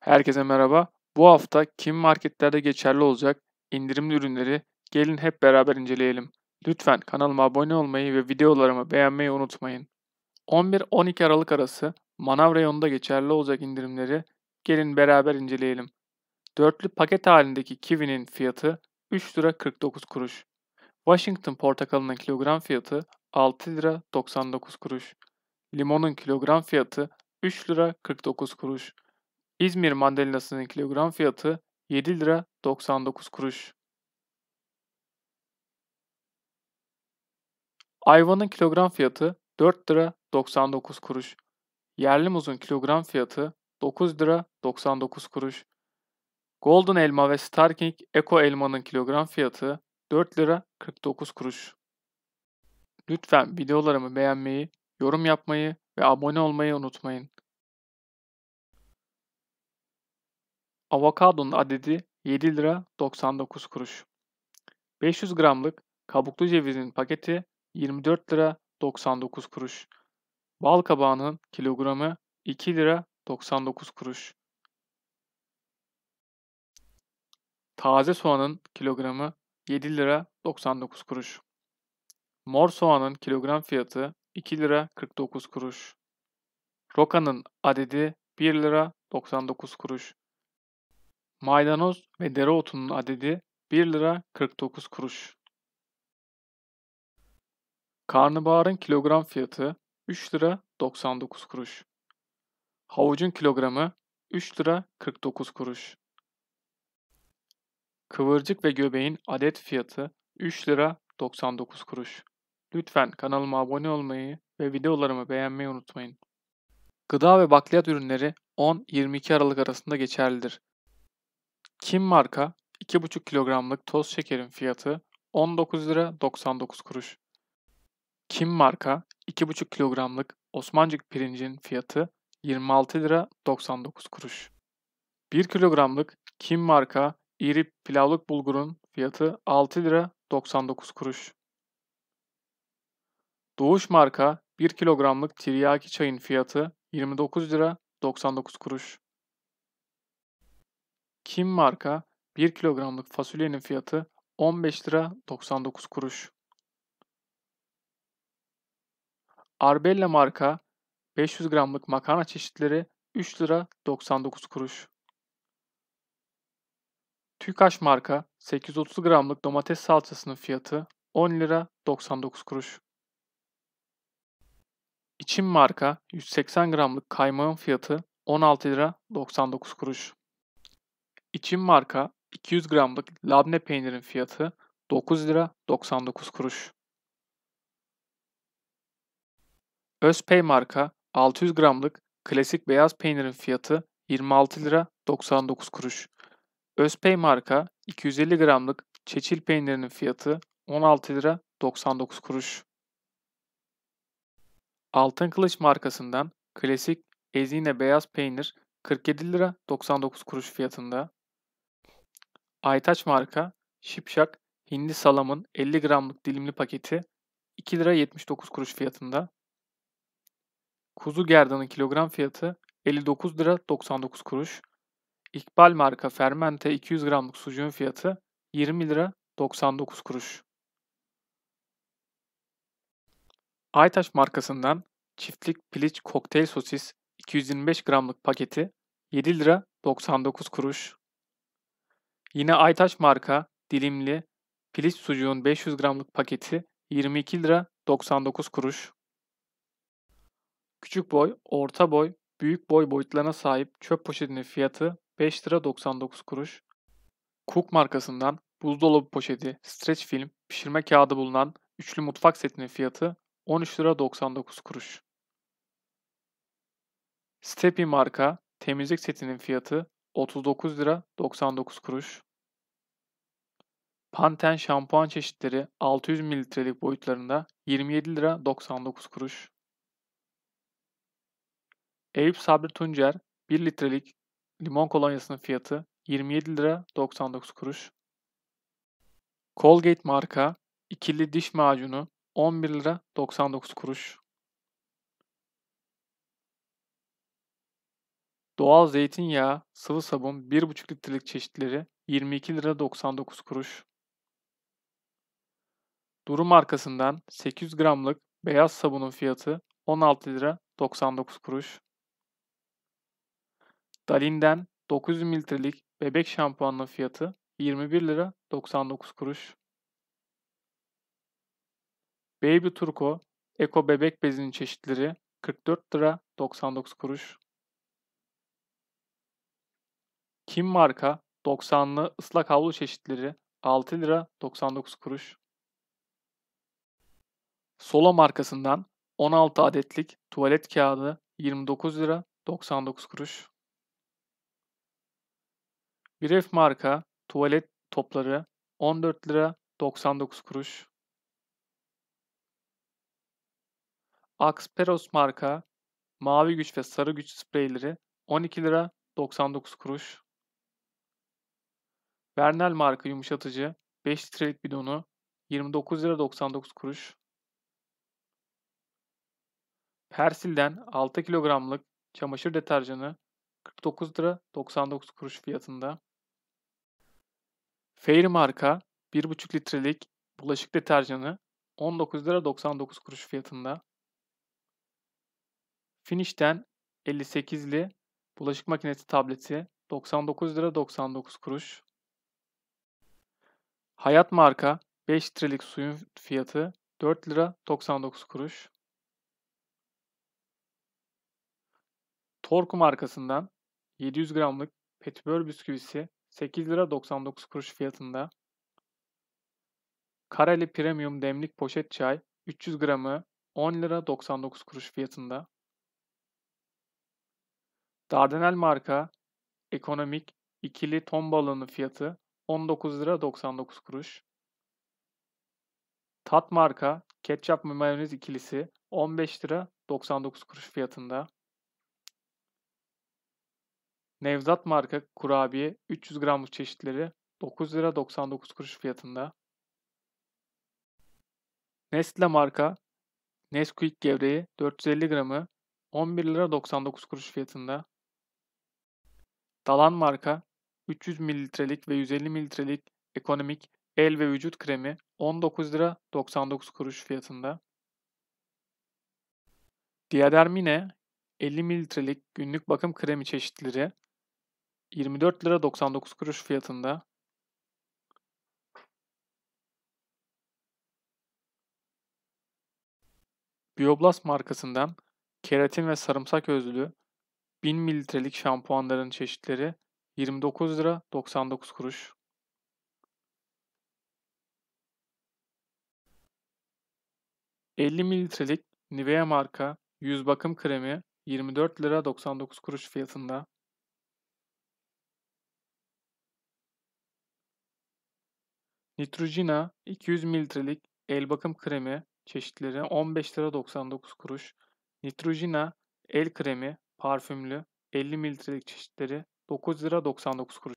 Herkese merhaba. Bu hafta kim marketlerde geçerli olacak indirimli ürünleri gelin hep beraber inceleyelim. Lütfen kanalıma abone olmayı ve videolarımı beğenmeyi unutmayın. 11-12 Aralık arası manav reyonunda geçerli olacak indirimleri gelin beraber inceleyelim. Dörtlü paket halindeki kivinin fiyatı 3 lira 49 kuruş. Washington portakalının kilogram fiyatı 6 lira 99 kuruş. Limonun kilogram fiyatı 3 lira 49 kuruş. İzmir mandalinasının kilogram fiyatı 7 lira 99 kuruş. Ayvanın kilogram fiyatı 4 lira 99 kuruş. Yerli muzun kilogram fiyatı 9 lira 99 kuruş. Golden elma ve Star Eco elmanın kilogram fiyatı 4 lira 49 kuruş. Lütfen videolarımı beğenmeyi, yorum yapmayı ve abone olmayı unutmayın. Avokadonun adedi 7 lira 99 kuruş. 500 gramlık kabuklu cevizin paketi 24 lira 99 kuruş. Bal kabağının kilogramı 2 lira 99 kuruş. Taze soğanın kilogramı 7 lira 99 kuruş. Mor soğanın kilogram fiyatı 2 lira 49 kuruş. Rokanın adedi 1 lira 99 kuruş. Maydanoz ve dereotunun adedi 1 lira 49 kuruş. Karnabaharın kilogram fiyatı 3 lira 99 kuruş. Havucun kilogramı 3 lira 49 kuruş. Kıvırcık ve göbeğin adet fiyatı 3 lira 99 kuruş. Lütfen kanalıma abone olmayı ve videolarımı beğenmeyi unutmayın. Gıda ve bakliyat ürünleri 10-22 Aralık arasında geçerlidir. Kim marka 2,5 kilogramlık toz şekerin fiyatı 19 lira 99 kuruş. Kim marka 2,5 kilogramlık Osmancık pirincin fiyatı 26 lira 99 kuruş. 1 kilogramlık Kim marka iri pilavlık bulgurun fiyatı 6 lira 99 kuruş. Doğuş marka 1 kilogramlık tiryaki çayın fiyatı 29 lira 99 kuruş. Kim marka 1 kilogramlık fasulyenin fiyatı 15 lira 99 kuruş. Arbella marka 500 gramlık makarna çeşitleri 3 lira 99 kuruş. TÜKAŞ marka 830 gramlık domates salçasının fiyatı 10 lira 99 kuruş. İçim marka 180 gramlık kaymağın fiyatı 16 lira 99 kuruş. İçin marka 200 gramlık labne peynirin fiyatı 9 lira 99 kuruş. Özpey marka 600 gramlık klasik beyaz peynirin fiyatı 26 lira 99 kuruş. Özpey marka 250 gramlık çeçil peynirinin fiyatı 16 lira 99 kuruş. Altın Kılıç markasından klasik ezine beyaz peynir 47 lira 99 kuruş fiyatında. Aytaç marka Şipşak hindi salamın 50 gramlık dilimli paketi 2 lira 79 kuruş fiyatında. Kuzu gerdanın kilogram fiyatı 59 lira 99 kuruş. İkbal marka fermente 200 gramlık sucuğun fiyatı 20 lira 99 kuruş. Aytaş markasından çiftlik piliç kokteyl sosis 225 gramlık paketi 7 lira 99 kuruş. Yine Aytaş marka dilimli piliç sucuğun 500 gramlık paketi 22 lira 99 kuruş. Küçük boy, orta boy, büyük boy boyutlarına sahip çöp poşetinin fiyatı 5 lira 99 kuruş. Cook markasından buzdolabı poşeti, streç film, pişirme kağıdı bulunan üçlü mutfak setinin fiyatı 13 lira 99 kuruş. Stepi marka temizlik setinin fiyatı 39 lira 99 kuruş. Pantene şampuan çeşitleri 600 mililitrelik boyutlarında 27 lira 99 kuruş. Eyüp Sabri Tuncer 1 litrelik limon kolonyasının fiyatı 27 lira 99 kuruş. Colgate marka ikili diş macunu 11 lira 99 kuruş. Doğal zeytinyağı, sıvı sabun 1,5 litrelik çeşitleri 22 lira 99 kuruş. Durum arkasından 800 gramlık beyaz sabunun fiyatı 16 lira 99 kuruş. Dalin'den 900 mililitrelik bebek şampuanının fiyatı 21 lira 99 kuruş. Baby Turko Eko bebek bezinin çeşitleri 44 lira 99 kuruş. Kim marka 90'lı ıslak havlu çeşitleri 6 lira 99 kuruş. Solo markasından 16 adetlik tuvalet kağıdı 29 lira 99 kuruş. Bref marka tuvalet topları 14 lira 99 kuruş. Axperos marka mavi güç ve sarı güç spreyleri 12 lira 99 kuruş. Vernel marka yumuşatıcı 5 litrelik bidonu 29 lira 99 kuruş. Persil'den 6 kilogramlık çamaşır deterjanı 49 lira 99 kuruş fiyatında. Fair marka 1,5 litrelik bulaşık deterjanı 19 lira 99 kuruş fiyatında. Finish'ten 58'li bulaşık makinesi tableti 99 lira 99 kuruş. Hayat marka 5 litrelik suyun fiyatı 4 lira 99 kuruş. Torkum markasından 700 gramlık petibör bisküvisi 8 lira 99 kuruş fiyatında. Kareli Premium demlik poşet çay 300 gramı 10 lira 99 kuruş fiyatında. Dardanel marka ekonomik ikili ton balığının fiyatı 19 lira 99 kuruş. Tat marka ketçap ve mayonez ikilisi 15 lira 99 kuruş fiyatında. Nevzat marka kurabiye 300 gramlık çeşitleri 9 lira 99 kuruş fiyatında. Nestle marka Nesquik gevreği 450 gramı 11 lira 99 kuruş fiyatında. Dalan marka 300 mililitrelik ve 150 mililitrelik ekonomik el ve vücut kremi 19 lira 99 kuruş fiyatında. Diadermine 50 mililitrelik günlük bakım kremi çeşitleri 24 lira 99 kuruş fiyatında. Bioblast markasından keratin ve sarımsak özlü 1000 mililitrelik şampuanların çeşitleri 29 lira 99 kuruş. ...50 mililitrelik Nivea marka yüz bakım kremi 24 lira 99 kuruş fiyatında. Nitrojina 200 mililitrelik el bakım kremi çeşitleri 15 lira 99 kuruş. Nitrojina el kremi parfümlü 50 mililitrelik çeşitleri 9 lira 99 kuruş.